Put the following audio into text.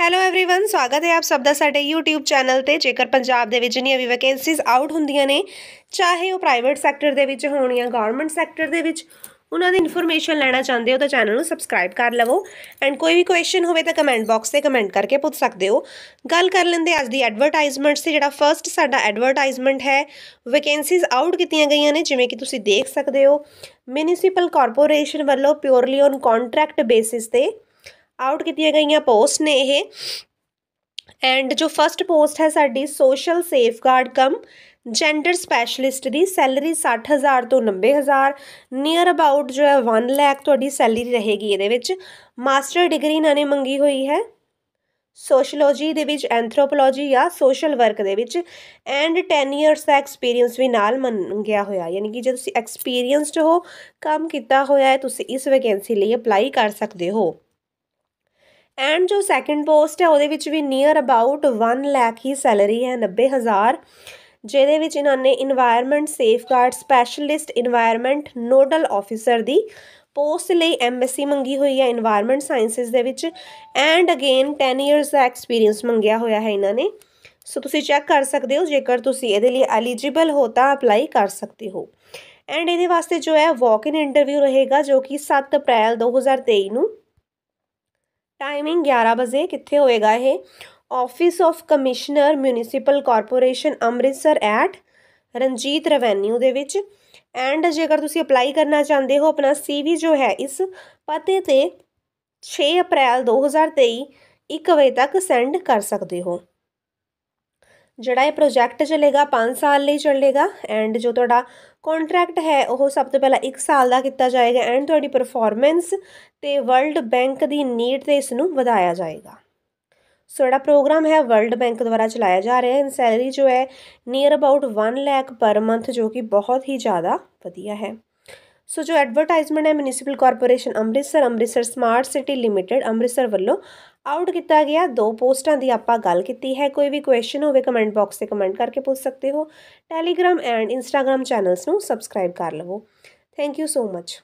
hello everyone ਸਵਾਗਤ ਹੈ ਆਪ ਸਭ ਦਾ ਸਾਡੇ YouTube ਚੈਨਲ ਤੇ ਜੇਕਰ ਪੰਜਾਬ ਦੇ ਵਿੱਚ ਜਿੰਨੀਆਂ ਵੀ ਵੈਕੈਂਸੀਜ਼ ਆਊਟ ਹੁੰਦੀਆਂ ਨੇ ਚਾਹੇ ਉਹ ਪ੍ਰਾਈਵੇਟ ਸੈਕਟਰ ਦੇ ਵਿੱਚ ਹੋਣ ਜਾਂ ਗਵਰਨਮੈਂਟ ਸੈਕਟਰ ਦੇ ਵਿੱਚ ਉਹਨਾਂ ਦੀ ਇਨਫੋਰਮੇਸ਼ਨ ਲੈਣਾ ਚਾਹੁੰਦੇ ਹੋ ਤਾਂ ਚੈਨਲ ਨੂੰ ਸਬਸਕ੍ਰਾਈਬ ਕਰ ਲਵੋ ਐਂਡ ਕੋਈ ਵੀ ਕੁਐਸਚਨ ਹੋਵੇ ਤਾਂ ਕਮੈਂਟ ਬਾਕਸ ਤੇ ਕਮੈਂਟ ਕਰਕੇ ਪੁੱਛ ਸਕਦੇ ਹੋ ਗੱਲ ਕਰ ਲੈਂਦੇ ਅੱਜ ਦੀ ਐਡਵਰਟਾਈਜ਼ਮੈਂਟ ਤੇ ਜਿਹੜਾ ਫਰਸਟ ਸਾਡਾ ਐਡਵਰਟਾਈਜ਼ਮੈਂਟ ਹੈ ਵੈਕੈਂਸੀਜ਼ ਆਊਟ ਕੀਤੀਆਂ ਗਈਆਂ ਨੇ ਜਿਵੇਂ ਕਿ ਤੁਸੀਂ ਦੇਖ ਸਕਦੇ ਹੋ ਮਿਊਨਿਸਪਲ ਕਾਰਪੋਰੇਸ਼ਨ ਵੱਲੋਂ ਪਿਓਰਲੀ ਔਨ ਕੰਟਰੈਕਟ ਬੇਸਿਸ ਤੇ ਆਊਟ ਕੀਤੀਆਂ ਗਈਆਂ ਪੋਸਟ ਨੇ ਇਹ ਐਂਡ ਜੋ ਫਰਸਟ ਪੋਸਟ ਹੈ ਸਾਡੀ social safeguard cum gender specialist ਦੀ ਸੈਲਰੀ 60000 ਤੋਂ 90000 ਨੀਅਰ ਅਬਾਊਟ ਜੋ ਹੈ 1 ਲੱਖ ਤੁਹਾਡੀ ਸੈਲਰੀ ਰਹੇਗੀ ਇਹਦੇ ਵਿੱਚ ਮਾਸਟਰ ਡਿਗਰੀ ਇਹਨਾਂ ਨੇ ਮੰਗੀ ਹੋਈ ਹੈ ਸੋਸ਼ੀਓਲੋਜੀ ਦੇ ਵਿੱਚ ਐਂਥਰੋਪੋਲੋਜੀ ਜਾਂ ਸੋਸ਼ਲ ਵਰਕ ਦੇ ਵਿੱਚ ਐਂਡ 10 ਇਅਰਸ ਦਾ ਐਕਸਪੀਰੀਅੰਸ ਵੀ ਨਾਲ ਮੰਗਿਆ ਹੋਇਆ ਯਾਨੀ ਕਿ ਜੇ ਤੁਸੀਂ ਐਕਸਪੀਰੀਅੰਸਡ ਹੋ ਕੰਮ ਕੀਤਾ ਹੋਇਆ ਹੈ ਤੁਸੀਂ ਇਸ ਵੈਕੈਂਸੀ ਲਈ ਅਪਲਾਈ ਕਰ ਸਕਦੇ ਹੋ ਐਂਡ ਜੋ ਸੈਕੰਡ ਪੋਸਟ ਹੈ ਉਹਦੇ ਵਿੱਚ ਵੀ ਨੀਅਰ ਅਬਾਊਟ 1 ਲੱਖ ਹੀ ਸੈਲਰੀ ਹੈ 90000 ਜਿਹਦੇ ਵਿੱਚ ਇਹਨਾਂ ਨੇ environment safeguard specialist environment nodal officer ਦੀ ਪੋਸਟ ਲਈ ਐਮਐਸਸੀ ਮੰਗੀ ਹੋਈ ਹੈ এনवायरमेंट ਸਾਇੰਸਸ ਦੇ ਵਿੱਚ ਐਂਡ ਅਗੇਨ 10 ਇਅਰਸ ਦਾ ਐਕਸਪੀਰੀਅੰਸ ਮੰਗਿਆ ਹੋਇਆ ਹੈ ਇਹਨਾਂ ਨੇ ਸੋ ਤੁਸੀਂ ਚੈੱਕ ਕਰ ਸਕਦੇ ਹੋ ਜੇਕਰ ਤੁਸੀਂ ਇਹਦੇ ਲਈ ਐਲੀਜੀਬਲ ਹੋ ਤਾਂ ਅਪਲਾਈ ਕਰ ਸਕਦੇ ਹੋ ਐਂਡ ਇਹਦੇ ਵਾਸਤੇ ਜੋ ਹੈ ਵਾਕ ਇਨ ਇੰਟਰਵਿਊ ਰਹੇਗਾ ਜੋ ਕਿ 7 ਅਪ੍ਰੈਲ 2023 ਨੂੰ ਟਾਈਮਿੰਗ 11 ਵਜੇ ਕਿੱਥੇ ਹੋਏਗਾ ਇਹ office of commissioner municipal corporation Amritsar at Ranjit avenue ਦੇ ਵਿੱਚ ਐਂਡ ਜੇਕਰ ਤੁਸੀਂ ਅਪਲਾਈ ਕਰਨਾ ਚਾਹੁੰਦੇ ਹੋ ਆਪਣਾ ਸੀਵੀ ਜੋ ਹੈ ਇਸ ਪਤੇ ਤੇ 6 ਅਪ੍ਰੈਲ 2023 1 ਵਜੇ ਤੱਕ ਸੈਂਡ ਕਰ ਸਕਦੇ ਹੋ ਜਿਹੜਾ ਇਹ ਪ੍ਰੋਜੈਕਟ ਚੱਲੇਗਾ 5 ਸਾਲ ਲਈ ਚੱਲੇਗਾ ਐਂਡ ਜੋ ਤੁਹਾਡਾ ਕੰਟਰੈਕਟ ਹੈ ਉਹ ਸਭ ਤੋਂ ਪਹਿਲਾਂ 1 ਸਾਲ ਦਾ ਕੀਤਾ ਜਾਏਗਾ ਐਂਡ ਤੁਹਾਡੀ ਪਰਫਾਰਮੈਂਸ ਤੇ ਵਰਲਡ ਬੈਂਕ ਦੀ ਨੀਡ ਤੇ ਇਸ ਨੂੰ ਵਧਾਇਆ ਜਾਏਗਾ ਸੋ ਜਿਹੜਾ ਪ੍ਰੋਗਰਾਮ ਹੈ ਵਰਲਡ ਬੈਂਕ ਦੁਆਰਾ ਚਲਾਇਆ ਜਾ ਰਿਹਾ ਹੈ ਇਨ ਸੈਲਰੀ ਜੋ ਹੈ near about 1 lakh per month ਜੋ ਕਿ ਬਹੁਤ ਹੀ ਜ਼ਿਆਦਾ ਵਧੀਆ ਹੈ ਸੋ ਜੋ ਐਡਵਰਟਾਈਜ਼ਮੈਂਟ ਹੈ municipal corporation Amritsar Amritsar smart city limited Amritsar ਵੱਲੋਂ ਆਊਟ ਕੀਤਾ ਗਿਆ ਦੋ ਪੋਸਟਾਂ ਦੀ ਆਪਾਂ ਗੱਲ ਕੀਤੀ ਹੈ ਕੋਈ ਵੀ ਕੁਐਸਚਨ ਹੋਵੇ ਕਮੈਂਟ ਬਾਕਸ ਤੇ ਕਮੈਂਟ ਕਰਕੇ ਪੁੱਛ ਸਕਦੇ ਹੋ ਟੈਲੀਗ੍ਰam ਐਂਡ ਇੰਸਟਾਗ੍ਰam ਚੈਨਲਸ ਨੂੰ ਸਬਸਕ੍ਰਾਈਬ ਕਰ ਲਵੋ ਥੈਂਕ ਯੂ ਸੋ ਮਚ